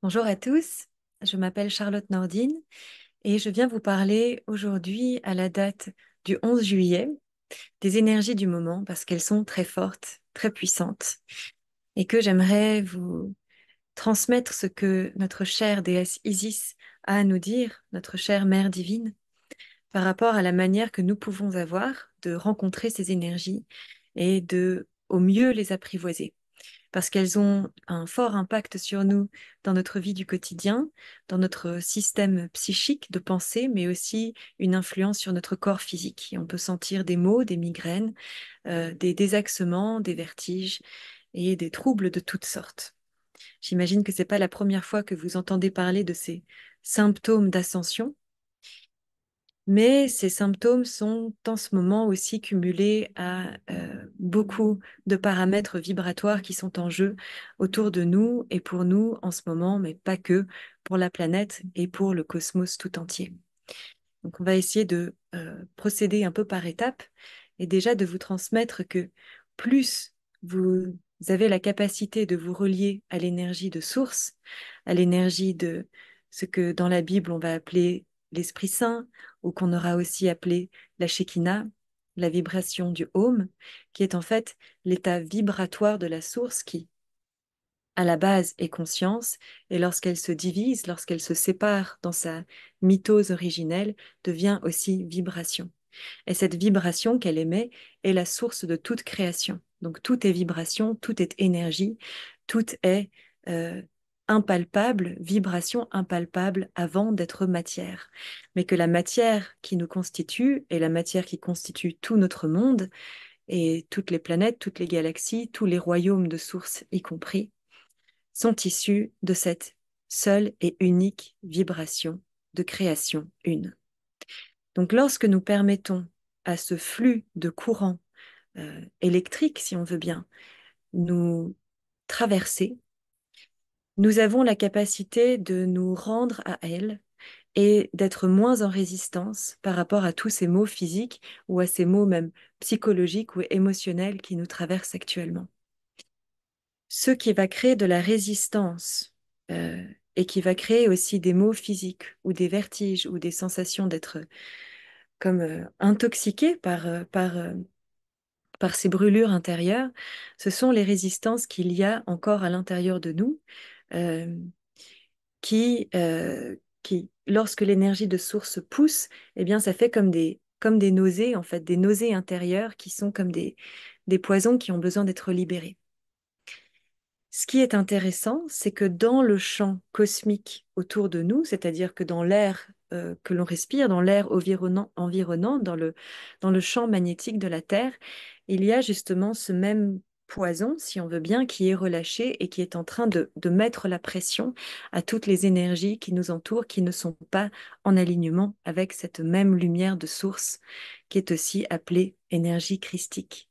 Bonjour à tous, je m'appelle Charlotte Nordine et je viens vous parler aujourd'hui à la date du 11 juillet des énergies du moment parce qu'elles sont très fortes, très puissantes et que j'aimerais vous transmettre ce que notre chère déesse Isis a à nous dire, notre chère Mère divine, par rapport à la manière que nous pouvons avoir de rencontrer ces énergies et de au mieux les apprivoiser parce qu'elles ont un fort impact sur nous dans notre vie du quotidien, dans notre système psychique de pensée, mais aussi une influence sur notre corps physique. on peut sentir des maux, des migraines, euh, des désaxements, des vertiges et des troubles de toutes sortes. J'imagine que ce n'est pas la première fois que vous entendez parler de ces symptômes d'ascension mais ces symptômes sont en ce moment aussi cumulés à euh, beaucoup de paramètres vibratoires qui sont en jeu autour de nous et pour nous en ce moment, mais pas que, pour la planète et pour le cosmos tout entier. Donc on va essayer de euh, procéder un peu par étapes et déjà de vous transmettre que plus vous avez la capacité de vous relier à l'énergie de source, à l'énergie de ce que dans la Bible on va appeler l'Esprit Saint, ou qu'on aura aussi appelé la Shekinah, la vibration du home, qui est en fait l'état vibratoire de la source qui, à la base, est conscience, et lorsqu'elle se divise, lorsqu'elle se sépare dans sa mitose originelle, devient aussi vibration. Et cette vibration qu'elle émet est la source de toute création. Donc tout est vibration, tout est énergie, tout est euh, impalpable, vibration impalpable avant d'être matière, mais que la matière qui nous constitue et la matière qui constitue tout notre monde et toutes les planètes, toutes les galaxies, tous les royaumes de sources y compris, sont issus de cette seule et unique vibration de création une. Donc lorsque nous permettons à ce flux de courant euh, électrique, si on veut bien, nous traverser, nous avons la capacité de nous rendre à elle et d'être moins en résistance par rapport à tous ces mots physiques ou à ces mots même psychologiques ou émotionnels qui nous traversent actuellement. Ce qui va créer de la résistance euh, et qui va créer aussi des maux physiques ou des vertiges ou des sensations d'être comme intoxiqués euh, intoxiqué par, euh, par ces brûlures intérieures, ce sont les résistances qu'il y a encore à l'intérieur de nous, euh, qui, euh, qui, lorsque l'énergie de source pousse, eh bien, ça fait comme des, comme des nausées, en fait, des nausées intérieures qui sont comme des, des poisons qui ont besoin d'être libérés. Ce qui est intéressant, c'est que dans le champ cosmique autour de nous, c'est-à-dire que dans l'air euh, que l'on respire, dans l'air environnant, environnant dans, le, dans le champ magnétique de la Terre, il y a justement ce même poison, si on veut bien, qui est relâché et qui est en train de, mettre la pression à toutes les énergies qui nous entourent, qui ne sont pas en alignement avec cette même lumière de source qui est aussi appelée énergie christique.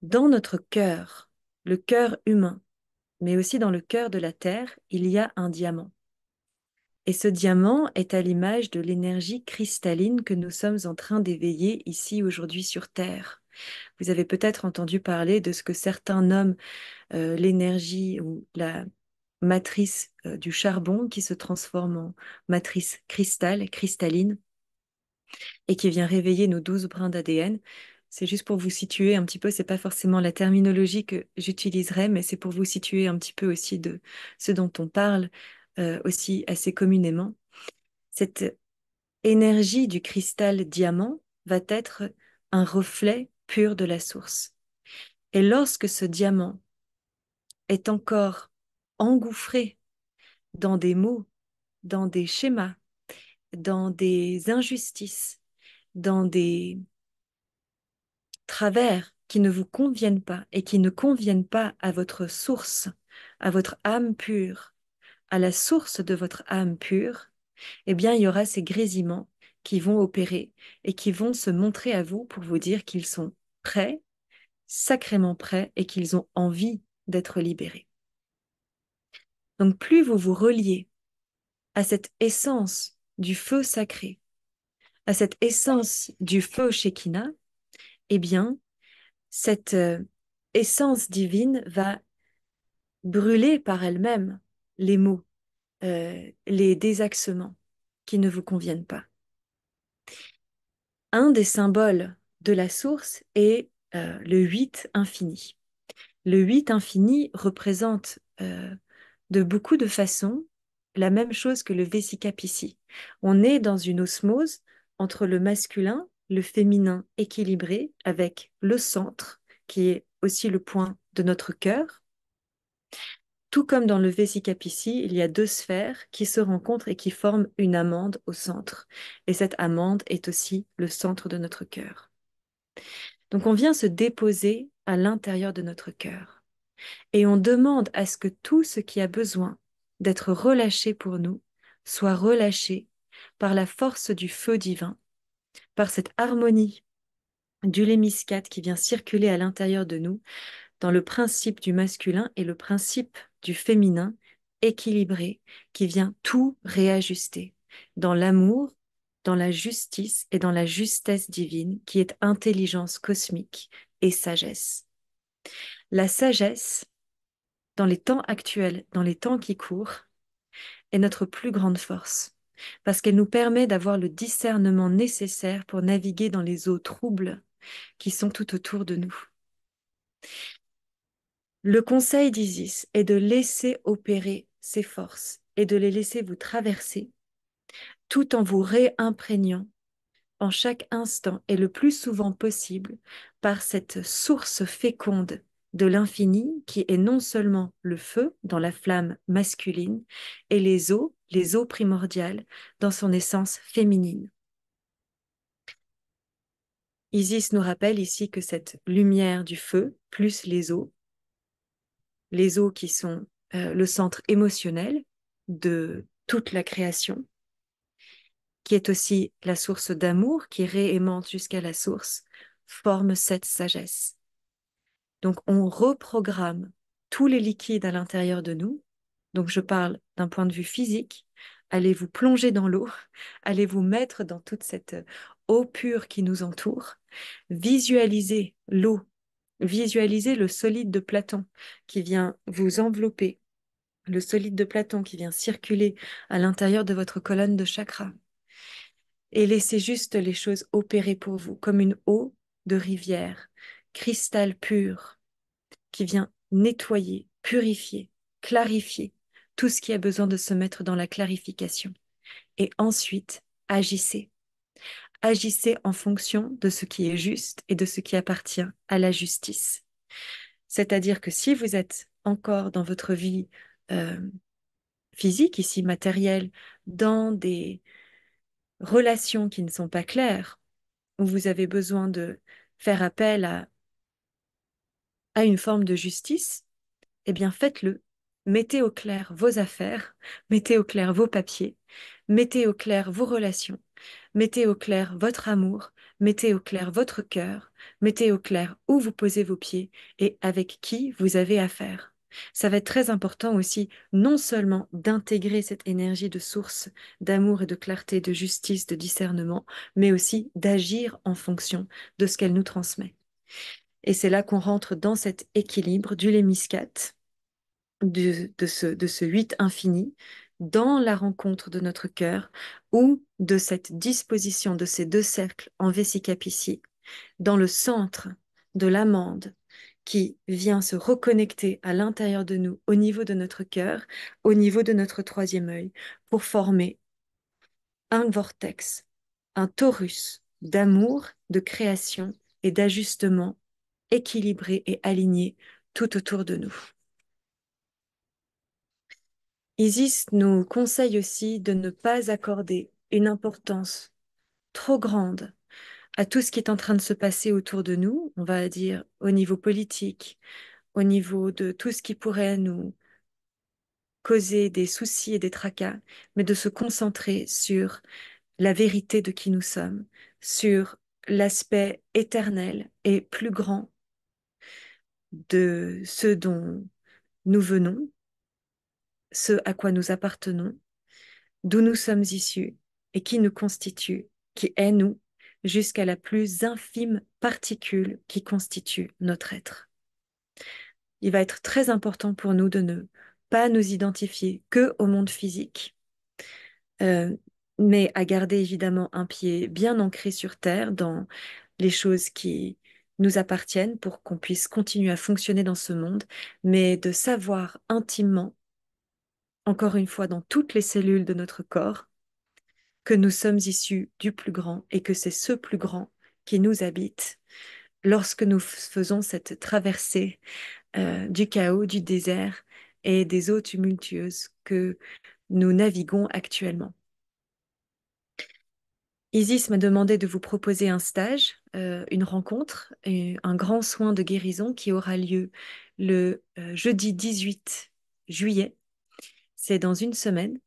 Dans notre cœur, le cœur humain, mais aussi dans le cœur de la Terre, il y a un diamant. Et ce diamant est à l'image de l'énergie cristalline que nous sommes en train d'éveiller ici aujourd'hui sur Terre. Vous avez peut-être entendu parler de ce que certains nomment euh, l'énergie ou la matrice euh, du charbon qui se transforme en matrice cristal, cristalline, et qui vient réveiller nos douze brins d'ADN. C'est juste pour vous situer un petit peu, c'est pas forcément la terminologie que j'utiliserai, mais c'est pour vous situer un petit peu aussi de ce dont on parle euh, aussi assez communément. Cette énergie du cristal diamant va être un reflet de la source. Et lorsque ce diamant est encore engouffré dans des mots, dans des schémas, dans des injustices, dans des travers qui ne vous conviennent pas et qui ne conviennent pas à votre source, à votre âme pure, à la source de votre âme pure, eh bien il y aura ces grésillements qui vont opérer et qui vont se montrer à vous pour vous dire qu'ils sont prêts, sacrément prêts, et qu'ils ont envie d'être libérés. Donc plus vous vous reliez à cette essence du feu sacré, à cette essence du feu Shekinah, eh bien, cette euh, essence divine va brûler par elle-même les mots, euh, les désaxements qui ne vous conviennent pas. Un des symboles de la source est euh, le 8 infini. Le 8 infini représente euh, de beaucoup de façons la même chose que le Vesica On est dans une osmose entre le masculin, le féminin équilibré, avec le centre, qui est aussi le point de notre cœur. Tout comme dans le Vesica il y a deux sphères qui se rencontrent et qui forment une amande au centre. Et cette amande est aussi le centre de notre cœur. Donc on vient se déposer à l'intérieur de notre cœur et on demande à ce que tout ce qui a besoin d'être relâché pour nous soit relâché par la force du feu divin, par cette harmonie du lémiscate qui vient circuler à l'intérieur de nous dans le principe du masculin et le principe du féminin équilibré qui vient tout réajuster dans l'amour dans la justice et dans la justesse divine qui est intelligence cosmique et sagesse. La sagesse, dans les temps actuels, dans les temps qui courent, est notre plus grande force, parce qu'elle nous permet d'avoir le discernement nécessaire pour naviguer dans les eaux troubles qui sont tout autour de nous. Le conseil d'Isis est de laisser opérer ses forces et de les laisser vous traverser tout en vous réimprégnant en chaque instant et le plus souvent possible par cette source féconde de l'infini qui est non seulement le feu dans la flamme masculine et les eaux, les eaux primordiales dans son essence féminine. Isis nous rappelle ici que cette lumière du feu plus les eaux, les eaux qui sont euh, le centre émotionnel de toute la création, qui est aussi la source d'amour, qui réaimante jusqu'à la source, forme cette sagesse. Donc on reprogramme tous les liquides à l'intérieur de nous. Donc je parle d'un point de vue physique. Allez vous plonger dans l'eau, allez vous mettre dans toute cette euh, eau pure qui nous entoure. Visualisez l'eau, visualisez le solide de Platon qui vient vous envelopper, le solide de Platon qui vient circuler à l'intérieur de votre colonne de chakra et laissez juste les choses opérer pour vous, comme une eau de rivière, cristal pur, qui vient nettoyer, purifier, clarifier tout ce qui a besoin de se mettre dans la clarification. Et ensuite, agissez. Agissez en fonction de ce qui est juste et de ce qui appartient à la justice. C'est-à-dire que si vous êtes encore dans votre vie euh, physique, ici matérielle, dans des, relations qui ne sont pas claires, où vous avez besoin de faire appel à, à une forme de justice, eh bien faites-le. Mettez au clair vos affaires, mettez au clair vos papiers, mettez au clair vos relations, mettez au clair votre amour, mettez au clair votre cœur, mettez au clair où vous posez vos pieds et avec qui vous avez affaire. Ça va être très important aussi, non seulement d'intégrer cette énergie de source d'amour et de clarté, de justice, de discernement, mais aussi d'agir en fonction de ce qu'elle nous transmet. Et c'est là qu'on rentre dans cet équilibre du lémiscate, de, ce, de 8 infini, dans la rencontre de notre cœur ou de cette disposition de ces deux cercles en vessie dans le centre de l'amande qui vient se reconnecter à l'intérieur de nous, au niveau de notre cœur, au niveau de notre troisième œil, pour former un vortex, un torus d'amour, de création et d'ajustement équilibré et aligné tout autour de nous. Isis nous conseille aussi de ne pas accorder une importance trop grande à tout ce qui est en train de se passer autour de nous, on va dire au niveau politique, au niveau de tout ce qui pourrait nous causer des soucis et des tracas, mais de se concentrer sur la vérité de qui nous sommes, sur l'aspect éternel et plus grand de ce dont nous venons, ce à quoi nous appartenons, d'où nous sommes issus et qui nous constitue, qui est nous jusqu'à la plus infime particule qui constitue notre être. Il va être très important pour nous de ne pas nous identifier que au monde physique, euh, mais à garder évidemment un pied bien ancré sur Terre dans les choses qui nous appartiennent pour qu'on puisse continuer à fonctionner dans ce monde, mais de savoir intimement, encore une fois dans toutes les cellules de notre corps, que nous sommes issus du plus grand et que c'est ce plus grand qui nous habite lorsque nous faisons cette traversée euh, du chaos, du désert et des eaux tumultueuses que nous naviguons actuellement. Isis m'a demandé de vous proposer un stage, euh, une rencontre, et un grand soin de guérison qui aura lieu le euh, jeudi 18 juillet. C'est dans une semaine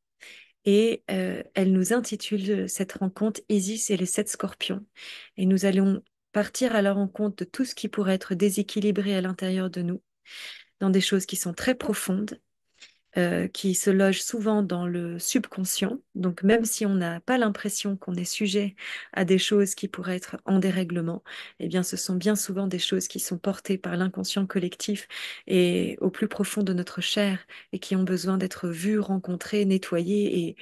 et euh, elle nous intitule cette rencontre Isis et les sept scorpions. Et nous allons partir à la rencontre de tout ce qui pourrait être déséquilibré à l'intérieur de nous, dans des choses qui sont très profondes, euh, qui se loge souvent dans le subconscient. Donc même si on n'a pas l'impression qu'on est sujet à des choses qui pourraient être en dérèglement, eh bien ce sont bien souvent des choses qui sont portées par l'inconscient collectif et au plus profond de notre chair et qui ont besoin d'être vues, rencontrées, nettoyées et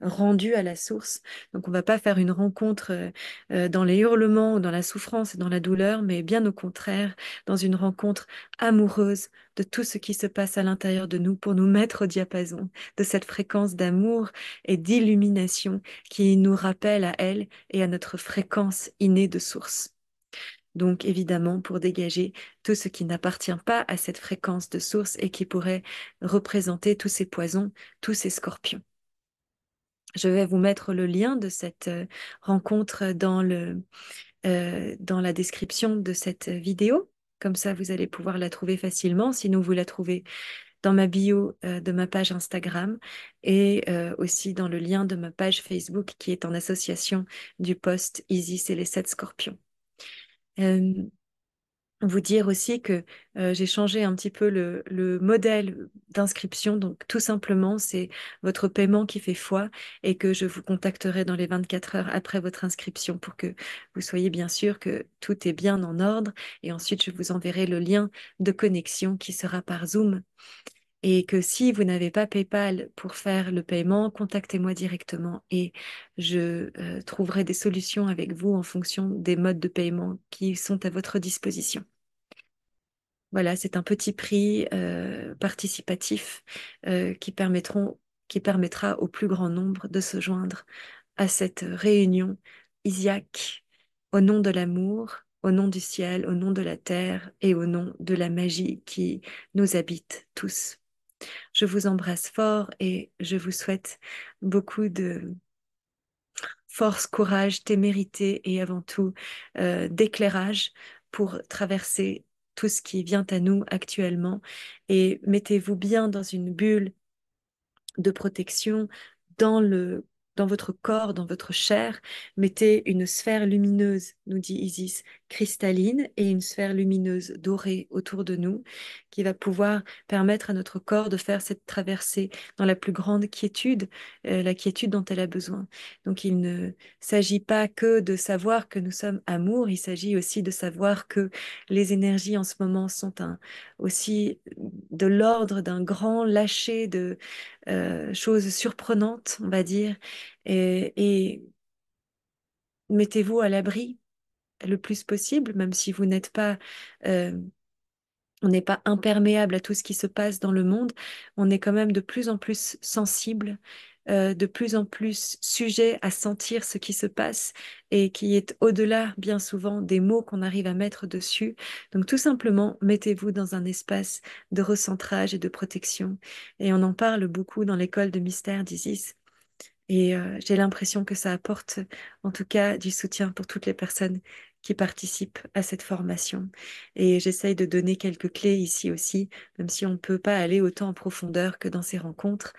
rendu à la source. Donc on va pas faire une rencontre euh, euh, dans les hurlements, dans la souffrance et dans la douleur, mais bien au contraire, dans une rencontre amoureuse de tout ce qui se passe à l'intérieur de nous pour nous mettre au diapason de cette fréquence d'amour et d'illumination qui nous rappelle à elle et à notre fréquence innée de source. Donc évidemment, pour dégager tout ce qui n'appartient pas à cette fréquence de source et qui pourrait représenter tous ces poisons, tous ces scorpions. Je vais vous mettre le lien de cette euh, rencontre dans, le, euh, dans la description de cette vidéo. Comme ça, vous allez pouvoir la trouver facilement. Sinon, vous la trouvez dans ma bio euh, de ma page Instagram et aussi dans le lien de ma page Facebook qui est en association du post Isis et les sept scorpions vous dire aussi que j'ai changé un petit peu le, le modèle d'inscription. Donc, tout simplement, c'est votre paiement qui fait foi et que je vous contacterai dans les 24 heures après votre inscription pour que vous soyez bien sûr que tout est bien en ordre. Et ensuite, je vous enverrai le lien de connexion qui sera par Zoom et que si vous n'avez pas PayPal pour faire le paiement, contactez-moi directement et je euh, trouverai des solutions avec vous en fonction des modes de paiement qui sont à votre disposition. Voilà, c'est un petit prix euh, participatif euh, qui, permettront, qui permettra au plus grand nombre de se joindre à cette réunion Isiac au nom de l'amour, au nom du ciel, au nom de la terre et au nom de la magie qui nous habite tous. Je vous embrasse fort et je vous souhaite beaucoup de force, courage, témérité et avant tout euh, d'éclairage pour traverser tout ce qui vient à nous actuellement. Et mettez-vous bien dans une bulle de protection, dans le dans votre corps, dans votre chair, mettez une sphère lumineuse, nous dit Isis, cristalline et une sphère lumineuse dorée autour de nous qui va pouvoir permettre à notre corps de faire cette traversée dans la plus grande quiétude, euh, la quiétude dont elle a besoin. Donc il ne s'agit pas que de savoir que nous sommes amour, il s'agit aussi de savoir que les énergies en ce moment sont aussi de l'ordre d'un grand lâcher de, euh, chose surprenante, on va dire, et, mettez-vous à l'abri le plus possible, même si vous n'êtes pas euh, on n'est pas imperméable à tout ce qui se passe dans le monde, on est quand même de plus en plus sensible, euh, de plus en plus sujet à sentir ce qui se passe et qui est au-delà bien souvent des mots qu'on arrive à mettre dessus. Donc tout simplement, mettez-vous dans un espace de recentrage et de protection. Et on en parle beaucoup dans l'école de mystère d'Isis. Et euh, j'ai l'impression que ça apporte en tout cas du soutien pour toutes les personnes qui participent à cette formation. Et j'essaye de donner quelques clés ici aussi, même si on ne peut pas aller autant en profondeur que dans ces rencontres.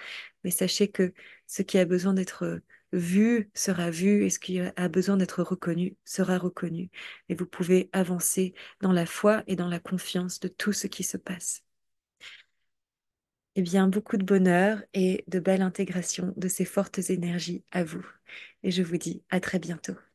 Mais sachez que ce qui a besoin d'être euh, vu sera vu et ce qui a besoin d'être reconnu sera reconnu. Et vous pouvez avancer dans la foi et dans la confiance de tout ce qui se passe. Eh bien, beaucoup de bonheur et de belle intégration de ces fortes énergies à vous. Et je vous dis à très bientôt.